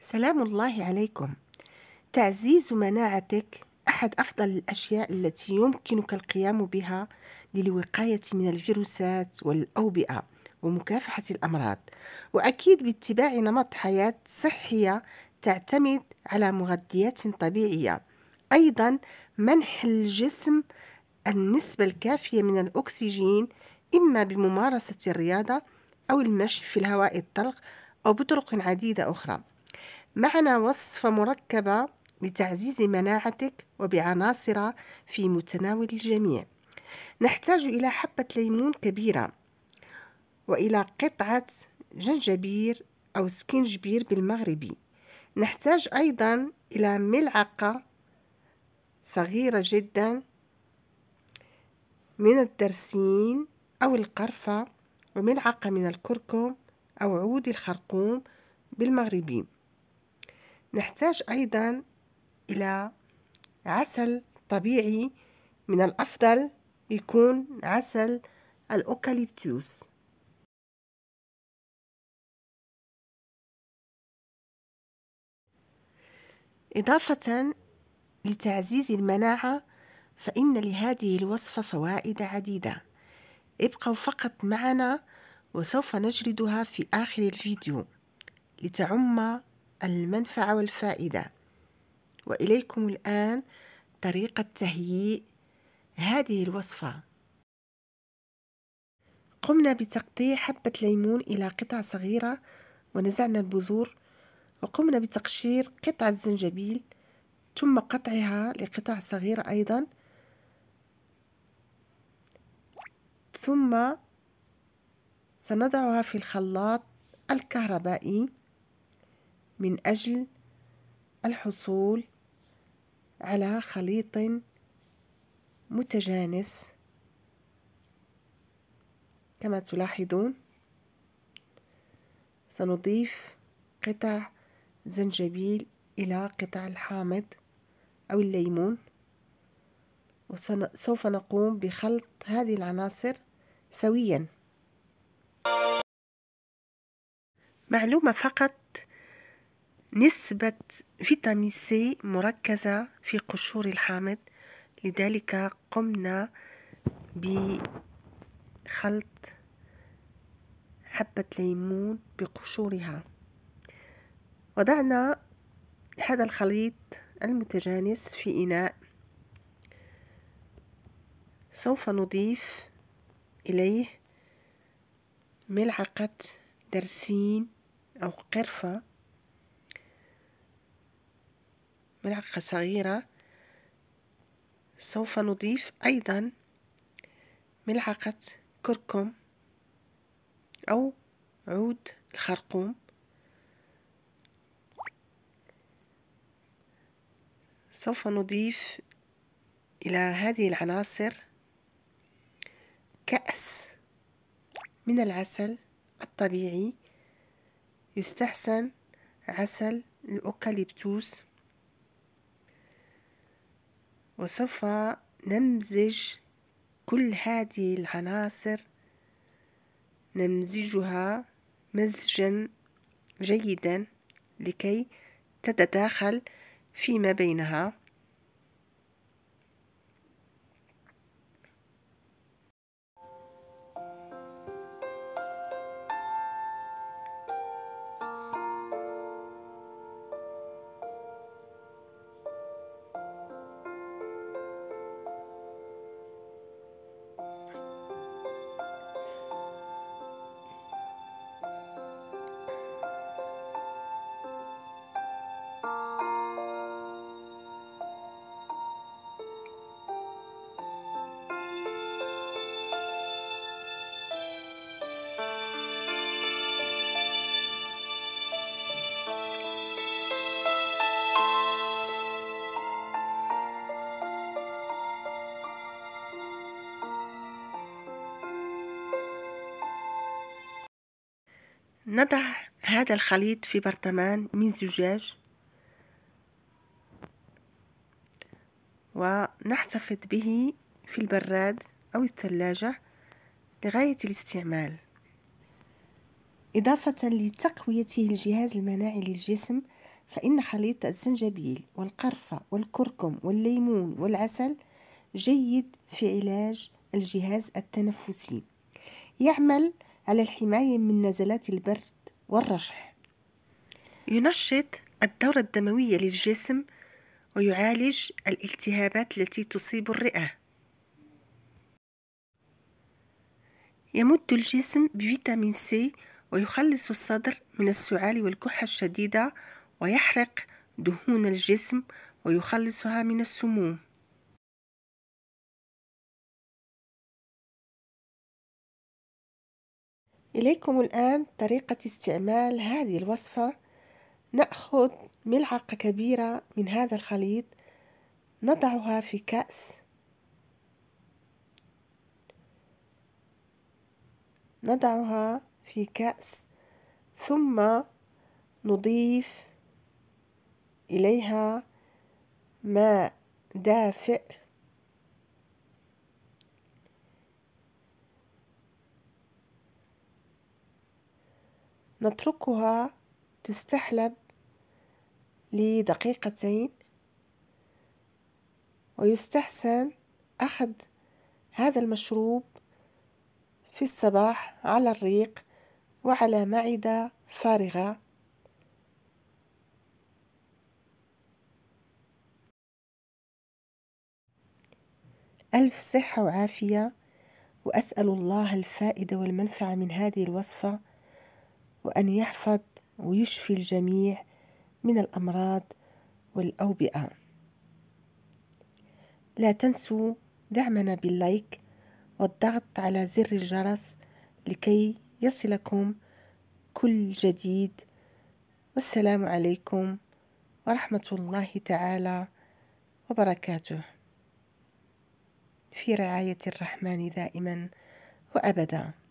سلام الله عليكم تعزيز مناعتك أحد أفضل الأشياء التي يمكنك القيام بها للوقاية من الفيروسات والأوبئة ومكافحة الأمراض وأكيد باتباع نمط حياة صحية تعتمد على مغذيات طبيعية أيضا منح الجسم النسبة الكافية من الأكسجين إما بممارسة الرياضة أو المشي في الهواء الطلق أو بطرق عديدة أخرى معنا وصفة مركبة لتعزيز مناعتك وبعناصر في متناول الجميع نحتاج إلى حبة ليمون كبيرة وإلى قطعة جنجبير أو سكينجبير بالمغربي نحتاج أيضا إلى ملعقة صغيرة جدا من الدرسين أو القرفة وملعقة من الكركم أو عود الخرقوم بالمغربي نحتاج أيضا إلى عسل طبيعي من الأفضل يكون عسل الأوكاليبتوس إضافة لتعزيز المناعة فإن لهذه الوصفة فوائد عديدة ابقوا فقط معنا وسوف نجردها في آخر الفيديو لتعم المنفعة والفائدة وإليكم الآن طريقة تهيئ هذه الوصفة قمنا بتقطيع حبة ليمون إلى قطع صغيرة ونزعنا البذور وقمنا بتقشير قطعة زنجبيل ثم قطعها لقطع صغيرة أيضا ثم سنضعها في الخلاط الكهربائي من أجل الحصول على خليط متجانس كما تلاحظون سنضيف قطع زنجبيل إلى قطع الحامض أو الليمون وسوف نقوم بخلط هذه العناصر سويا معلومة فقط نسبة فيتامين سي مركزة في قشور الحامض لذلك قمنا بخلط حبة ليمون بقشورها وضعنا هذا الخليط المتجانس في إناء سوف نضيف إليه ملعقة درسين أو قرفة ملعقة صغيرة سوف نضيف أيضا ملعقة كركم أو عود الخرقوم سوف نضيف إلى هذه العناصر كأس من العسل الطبيعي يستحسن عسل الأوكاليبتوس وسوف نمزج كل هذه العناصر نمزجها مزجا جيدا لكي تتداخل فيما بينها نضع هذا الخليط في برطمان من زجاج ونحتفظ به في البراد أو الثلاجة لغاية الاستعمال إضافة لتقويته الجهاز المناعي للجسم فإن خليط الزنجبيل والقرفة والكركم والليمون والعسل جيد في علاج الجهاز التنفسي يعمل على الحماية من نزلات البرد والرشح ينشط الدورة الدموية للجسم ويعالج الالتهابات التي تصيب الرئة يمد الجسم بفيتامين سي ويخلص الصدر من السعال والكحة الشديدة ويحرق دهون الجسم ويخلصها من السموم إليكم الآن طريقة استعمال هذه الوصفة نأخذ ملعقة كبيرة من هذا الخليط نضعها في كأس نضعها في كأس ثم نضيف إليها ماء دافئ نتركها تستحلب لدقيقتين ويستحسن أخذ هذا المشروب في الصباح على الريق وعلى معدة فارغة ألف صحة وعافية وأسأل الله الفائدة والمنفعة من هذه الوصفة وأن يحفظ ويشفي الجميع من الأمراض والأوبئة لا تنسوا دعمنا باللايك والضغط على زر الجرس لكي يصلكم كل جديد والسلام عليكم ورحمة الله تعالى وبركاته في رعاية الرحمن دائما وأبدا